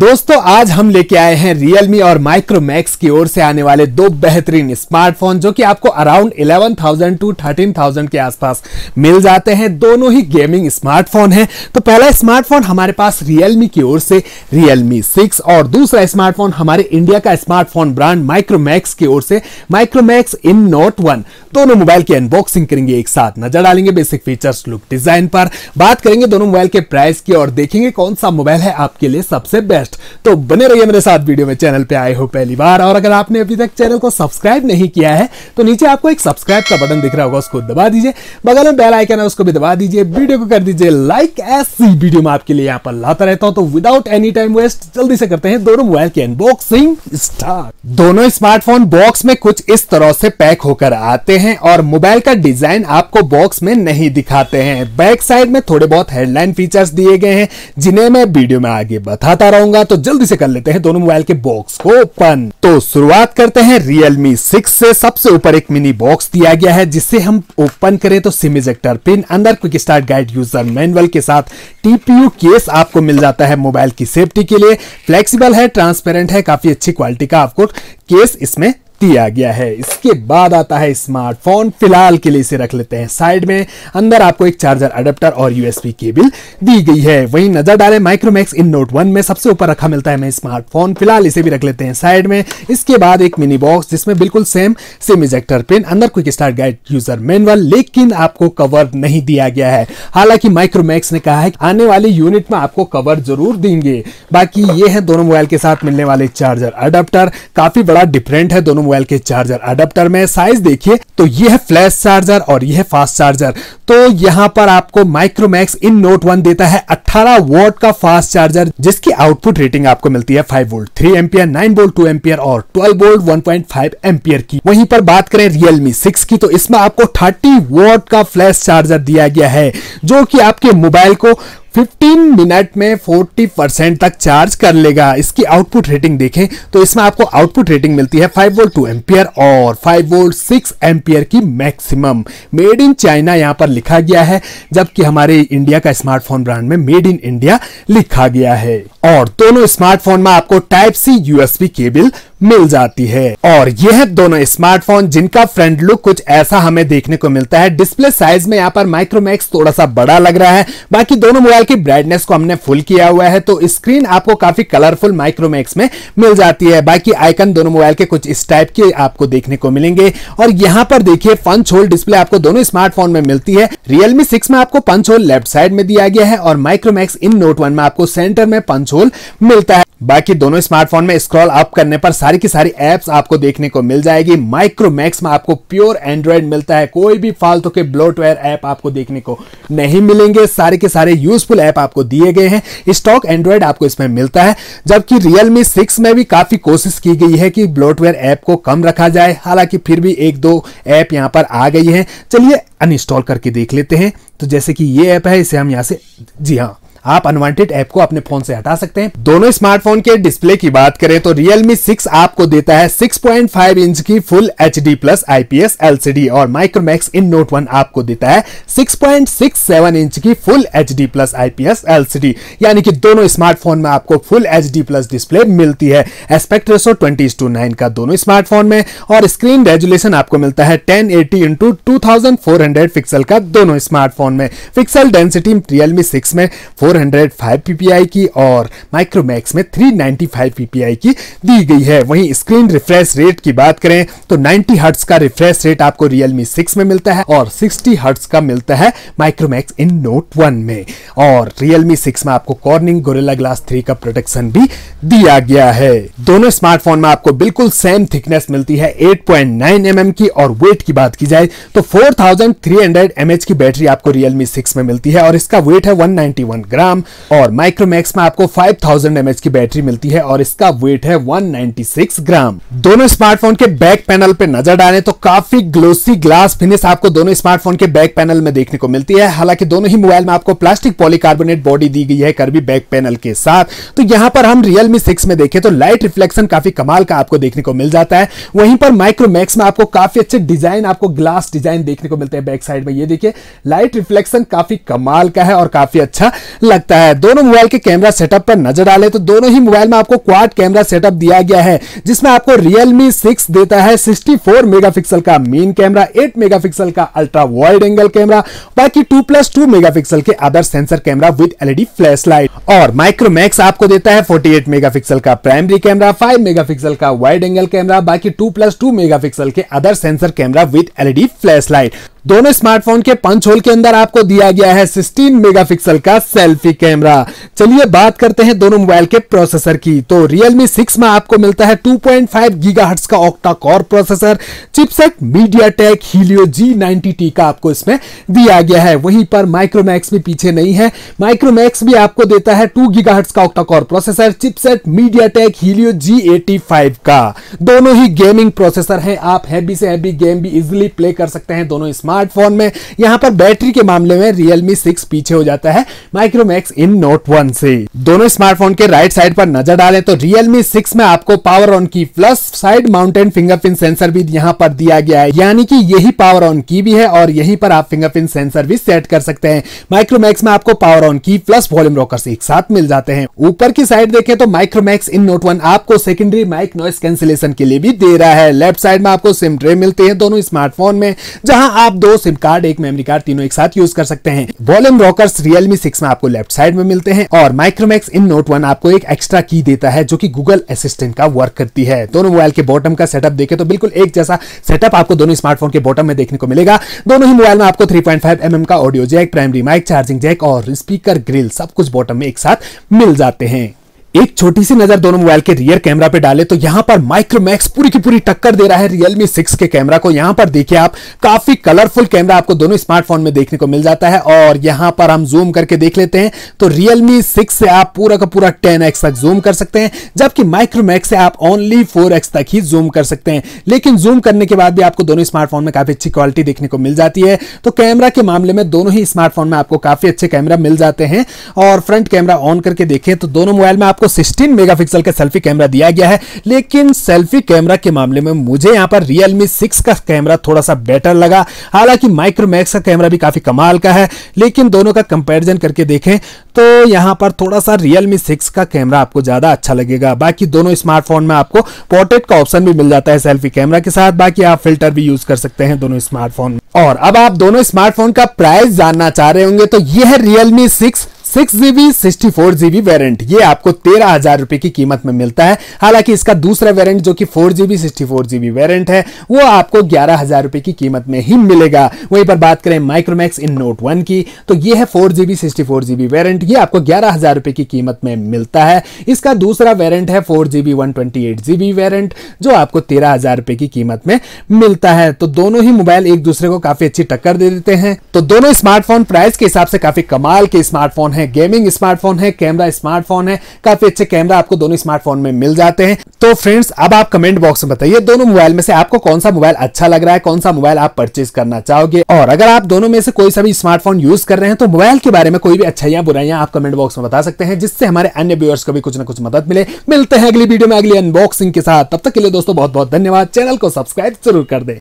दोस्तों आज हम लेके आए हैं Realme और माइक्रोमैक्स की ओर से आने वाले दो बेहतरीन स्मार्टफोन जो कि आपको अराउंड 11,000 टू 13,000 के आसपास मिल जाते हैं दोनों ही गेमिंग स्मार्टफोन हैं तो पहला स्मार्टफोन हमारे पास Realme की ओर से Realme 6 और दूसरा स्मार्टफोन हमारे इंडिया का स्मार्टफोन ब्रांड माइक्रोमैक्स की ओर से माइक्रोमैक्स इन नोट वन दोनों मोबाइल की अनबॉक्सिंग करेंगे एक साथ नजर डालेंगे बेसिक फीचर्स लुक डिजाइन पर बात करेंगे दोनों मोबाइल के प्राइस की और देखेंगे कौन सा मोबाइल है आपके लिए सबसे बेस्ट बेस्ट तो बने रहिए मेरे साथ वीडियो में चैनल पे आए हो पहली बार और अगर आपने अभी तक चैनल को सब्सक्राइब नहीं किया है तो नीचे आपको एक सब्सक्राइब का बटन दिख रहा होगा उसको दबा दीजिए बगल में बेल आइकन है उसको भी दबा दीजिए वीडियो को कर दीजिए लाइक ऐसी वीडियो में आपके लिए यहाँ पर लाता रहता हूँ तो विदाउट एनी टाइम वेस्ट जल्दी से करते हैं दोनों मोबाइल की अनबॉक्सिंग स्टार्ट दोनों स्मार्टफोन बॉक्स में कुछ इस तरह से पैक होकर आते हैं और मोबाइल का डिजाइन आपको बॉक्स में नहीं दिखाते हैं बैक साइड में थोड़े बहुत हेडलाइन फीचर्स दिए गए हैं जिन्हें मैं वीडियो में आगे बताता रहूंगा करूंगा तो जल्दी से कर लेते हैं दोनों मोबाइल के बॉक्स को ओपन तो शुरुआत करते हैं रियलमी सिक्स से सबसे ऊपर एक मिनी बॉक्स दिया गया है जिसे हम ओपन करें तो सिम इजेक्टर पिन अंदर quick start guide user manual के साथ टीपीयू केस आपको मिल जाता है मोबाइल की सेफ्टी के लिए फ्लेक्सिबल है ट्रांसपेरेंट है काफी अच्छी क्वालिटी का आपको केस इसमें दिया गया है इसके बाद आता है स्मार्टफोन फिलहाल के लिए इसे रख लेते हैं साइड में अंदर आपको एक चार्जर अडेप्टर और यूएसबी केबल दी गई है वहीं नजर डाले माइक्रोमैक्स इन नोट वन में सबसे ऊपर रखा मिलता है हमें स्मार्टफोन फिलहाल इसे भी रख लेते हैं साइड में इसके बाद एक मिनी बॉक्स जिसमें बिल्कुल सेम सिम इजेक्टर पिन अंदर quick start guide user manual लेकिन आपको कवर नहीं दिया गया है हालांकि माइक्रोमैक्स ने कहा है आने वाली यूनिट में आपको कवर जरूर देंगे बाकी ये है दोनों मोबाइल के साथ मिलने वाले चार्जर अडेप्टर काफी बड़ा डिफरेंट है दोनों मोबाइल के चार्जर अडेप्टर में साइज देखिए तो ये है फ्लैश चार्जर और ये है फास्ट चार्जर तो यहाँ पर आपको माइक्रोमैक्स इन नोट वन देता है 18 वोट का फास्ट चार्जर जिसकी आउटपुट रेटिंग आपको मिलती है 5 वोल्ट 3 एम्पियर 9 वोल्ट 2 एम्पियर और 12 वोल्ट 1.5 एम्पियर की वहीं पर बात करें रियलमी सिक्स की तो इसमें आपको थर्टी वोट का फ्लैश चार्जर दिया गया है जो की आपके मोबाइल को 15 मिनट में 40 परसेंट तक चार्ज कर लेगा इसकी आउटपुट रेटिंग देखें तो इसमें आपको आउटपुट रेटिंग मिलती है 5 वोल्ट 2 एम्पियर और 5 वोल्ट 6 एम्पियर की मैक्सिमम मेड इन चाइना यहाँ पर लिखा गया है जबकि हमारे इंडिया का स्मार्टफोन ब्रांड में मेड इन इंडिया लिखा गया है और दोनों स्मार्टफोन में आपको टाइप सी यूएसबी केबल मिल जाती है और ये है दोनों स्मार्टफोन जिनका फ्रंट लुक कुछ ऐसा हमें देखने को मिलता है डिस्प्ले साइज में यहाँ पर माइक्रोमैक्स थोड़ा सा बड़ा लग रहा है बाकी दोनों मोबाइल की ब्राइटनेस को हमने फुल किया हुआ है तो स्क्रीन आपको काफी कलरफुल माइक्रोमैक्स में मिल जाती है बाकी आइकन दोनों मोबाइल के कुछ इस टाइप के आपको देखने को मिलेंगे और यहाँ पर देखिए पंच होल डिस्प्ले आपको दोनों स्मार्टफोन में मिलती है रियलमी सिक्स में आपको पंच होल लेफ्ट साइड में दिया गया है और माइक्रोमैक्स इन नोट वन में आपको सेंटर में पंच होल मिलता है बाकी दोनों स्मार्टफोन में स्क्रॉल अप करने पर सारी सारी की सारी एप्स आपको देखने को मिल जाएगी माइक्रोमैक्स में आपको प्योर एंड्रॉयड मिलता है कोई भी फालतू के ब्लोटवेयर ऐप आपको देखने को नहीं मिलेंगे सारे के सारे यूजफुल ऐप आपको दिए गए हैं स्टॉक एंड्रॉयड आपको इसमें मिलता है जबकि रियलमी सिक्स में भी काफी कोशिश की गई है कि ब्लोटवेयर ऐप को कम रखा जाए हालांकि फिर भी एक दो ऐप यहाँ पर आ गई है चलिए अनइंस्टॉल करके देख लेते हैं तो जैसे कि ये ऐप है इसे हम यहाँ से जी हाँ आप अनवांटेड ऐप को अपने फोन से हटा सकते हैं दोनों स्मार्टफोन के डिस्प्ले की बात करें तो Realme 6 आपको देता है 6.5 इंच की full H D plus IPS LCD और माइक्रोमैक्स इन नोट वन आपको देता है 6.67 इंच की full H D plus IPS LCD यानी कि दोनों स्मार्टफोन में आपको full H D plus display मिलती है aspect ratio twenty to nine का दोनों स्मार्टफोन में और स्क्रीन रेजुलेशन आपको मिलता है ten eighty into two thousand four hundred pixel का दोनों स्मार्टफोन में पिक्सल डेंसिटी रियलमी सिक्स में फोर 405 ppi की और माइक्रोमैक्स में 395 ppi की दी गई है वहीं स्क्रीन रिफ्रेश रेट की बात करें तो 90 हर्ट्स का रिफ्रेश रेट आपको रियलमी 6 में मिलता है और 60 हर्ट्स का मिलता है माइक्रोमैक्स इन नोट 1 में और रियलमी 6 में आपको कॉर्निंग गोरेला ग्लास 3 का प्रोटेक्शन भी दिया गया है दोनों स्मार्टफोन में आपको बिल्कुल सेम थिकनेस मिलती है एट पॉइंट mm की और वेट की बात की जाए तो फोर थाउजेंड mm की बैटरी आपको रियलमी सिक्स में मिलती है और इसका वेट है 191 ग्राम ग्राम और माइक्रोमैक्स में आपको 5000 थाउजेंड एमएच की बैटरी मिलती है और इसका वेट है 196 ग्राम दोनों स्मार्टफोन के बैक पैनल पे नजर डालें तो काफी ग्लोसी ग्लास फिनिश आपको दोनों स्मार्टफोन के बैक पैनल में देखने को मिलती है हालांकि दोनों ही मोबाइल में आपको प्लास्टिक पॉलीकार्बोनेट बॉडी दी गई है कर्बी बैक पैनल के साथ तो यहाँ पर हम रियलमी सिक्स में देखें तो लाइट रिफ्लेक्शन काफी कमाल का आपको देखने को मिल जाता है वहीं पर माइक्रोमैक्स में आपको काफी अच्छे डिजाइन आपको ग्लास डिजाइन देखने को मिलते हैं बैक साइड में ये देखिए लाइट रिफ्लेक्शन काफी कमाल का है और काफी अच्छा लगता है दोनों मोबाइल के कैमरा सेटअप पर नजर डाले तो दोनों ही मोबाइल में आपको क्वाड कैमरा सेटअप दिया गया है जिसमें आपको रियलमी सिक्स देता है सिक्सटी फोर मेगा का मेन कैमरा एट मेगा का अल्ट्रा वाइड एंगल कैमरा बाकी टू प्लस टू मेगापिक्सल के other sensor camera with LED flash light और माइक्रोमैक्स आपको देता है फोर्टी एट मेगापिक्सल का प्राइमरी कैमरा फाइव मेगापिक्सल का वाइड एंगल कैमरा बाकी टू प्लस टू पिक्सल के other sensor camera with LED flash light दोनों स्मार्टफोन के पंच होल के अंदर आपको दिया गया है 16 मेगापिक्सल का सेल्फी कैमरा चलिए बात करते हैं दोनों मोबाइल के प्रोसेसर की तो Realme 6 में आपको मिलता है 2.5 हट्स का octa core processor chipset media Helio G ninety का आपको इसमें दिया गया है वहीं पर माइक्रोमैक्स भी पीछे नहीं है माइक्रोमैक्स भी आपको देता है टू गीगाहर्ट्ज का octa core processor chipset MediaTek Helio G85 का दोनों ही गेमिंग प्रोसेसर है आप हैवी से हैवी गेम भी इजिली प्ले कर सकते हैं दोनों स्मार्ट स्मार्टफोन में यहाँ पर बैटरी के मामले में रियलमी सिक्स पीछे हो जाता है माइक्रोमैक्स इन नोट वन से दोनों स्मार्टफोन के राइट साइड पर नजर डालें तो रियलमी सिक्स में आपको पावर ऑन की plus side mounted fingerprint sensor भी यहाँ पर दिया गया है यानी कि यही पावर ऑन की भी है और यही पर आप फिंगरप्रिंट सेंसर भी सेट कर सकते हैं माइक्रोमैक्स में आपको पावर ऑन की प्लस वॉल्यूम रॉकर्स एक साथ मिल जाते हैं ऊपर की साइड देखें तो माइक्रोमैक्स इन नोट वन आपको सेकेंडरी माइक नॉइस कैंसिलेशन के लिए भी दे रहा है लेफ्ट साइड में आपको सिम ट्रे मिलते हैं दोनों स्मार्टफोन में जहां आप दो सिम कार्ड एक मेमोरी कार्ड तीनों एक साथ यूज कर सकते हैं वॉल्यूम रॉकर्स रियलमी सिक्स में आपको लेफ्ट साइड में मिलते हैं और माइक्रोमैक्स इन नोट वन आपको एक एक्स्ट्रा की देता है जो की गूगल असिस्टेंट का वर्क करती है दोनों मोबाइल के बॉटम का सेटअप देखे तो बिल्कुल एक जैसा सेटअप आपको दोनों स्मार्टफोन के बॉटम में देखने को मिलेगा दोनों ही मोबाइल में आपको थ्री पॉइंट एम का audio jack primary mic charging jack और स्पीकर ग्रिल सब कुछ बॉटम में एक साथ मिल जाते हैं एक छोटी सी नजर दोनों मोबाइल के रियर कैमरा पे डाले तो यहाँ पर माइक्रोमैक्स पूरी की पूरी टक्कर दे रहा है रियलमी सिक्स के कैमरा को यहाँ पर देखिए आप काफी कलरफुल कैमरा आपको दोनों स्मार्टफोन में देखने को मिल जाता है और यहाँ पर हम जूम करके देख लेते हैं तो रियलमी सिक्स से आप पूरा का पूरा टेन तक जूम कर सकते हैं जबकि माइक्रोमैक्स से आप ओनली फोर तक ही जूम कर सकते हैं लेकिन जूम करने के बाद भी आपको दोनों स्मार्टफोन में काफी अच्छी क्वालिटी देखने को मिल जाती है तो कैमरा के मामले में दोनों ही स्मार्टफोन में आपको काफी अच्छे कैमरा मिल जाते हैं और फ्रंट कैमरा ऑन करके देखें तो दोनों मोबाइल में आपको आपको 16 मेगापिक्सल का सेल्फी कैमरा दिया गया है लेकिन सेल्फी कैमरा के मामले में मुझे यहाँ पर रियलमी सिक्स का कैमरा थोड़ा सा बेटर लगा हालांकि माइक्रोमैक्स का कैमरा भी काफी कमाल का है लेकिन दोनों का कंपेरिजन करके देखें तो यहाँ पर थोड़ा सा रियलमी सिक्स का कैमरा आपको ज्यादा अच्छा लगेगा बाकी दोनों स्मार्टफोन में आपको पोर्ट्रेट का ऑप्शन भी मिल जाता है सेल्फी कैमरा के साथ बाकी आप फिल्टर भी यूज कर सकते हैं दोनों स्मार्टफोन और अब आप दोनों स्मार्टफोन का प्राइस जानना चाह रहे होंगे तो यह है Realme six six GB sixty four GB variant ये आपको तेरह हजार रुपए की कीमत में मिलता है हालांकि इसका दूसरा वेरेंट जो कि four GB sixty four GB variant है वो आपको ग्यारह हजार रुपए की कीमत में ही मिलेगा वहीं पर बात करें माइक्रोमैक्स इन नोट वन की तो ये है four GB sixty four GB variant ये आपको ग्यारह हजार रुपए की कीमत में मिलता है इसका दूसरा वेरेंट है four GB one twenty eight GB variant जो आपको तेरह हजार रुपए की कीमत में मिलता है तो दोनों ही मोबाइल एक दूसरे को काफी अच्छी टक्कर दे देते हैं तो दोनों स्मार्टफोन प्राइस के हिसाब से काफी कमाल के स्मार्टफोन है है गेमिंग स्मार्टफोन है कैमरा स्मार्टफोन है काफी अच्छे कैमरा आपको दोनों स्मार्टफोन में मिल जाते हैं तो फ्रेंड्स अब आप कमेंट बॉक्स में बताइए दोनों मोबाइल में से आपको कौन सा मोबाइल अच्छा लग रहा है कौन सा मोबाइल आप परचेज करना चाहोगे और अगर आप दोनों में से कोई सा भी स्मार्टफोन यूज कर रहे हैं तो मोबाइल के बारे में कोई भी अच्छाइयां बुराइयां आप कमेंट बॉक्स में बता सकते हैं जिससे हमारे अन्य व्यूअर्स को भी कुछ ना कुछ मदद मिले मिलते हैं अगली वीडियो में अगली अनबॉक्सिंग के साथ तब तक के लिए दोस्तों बहुत बहुत धन्यवाद चैनल को सब्सक्राइब जरूर कर दे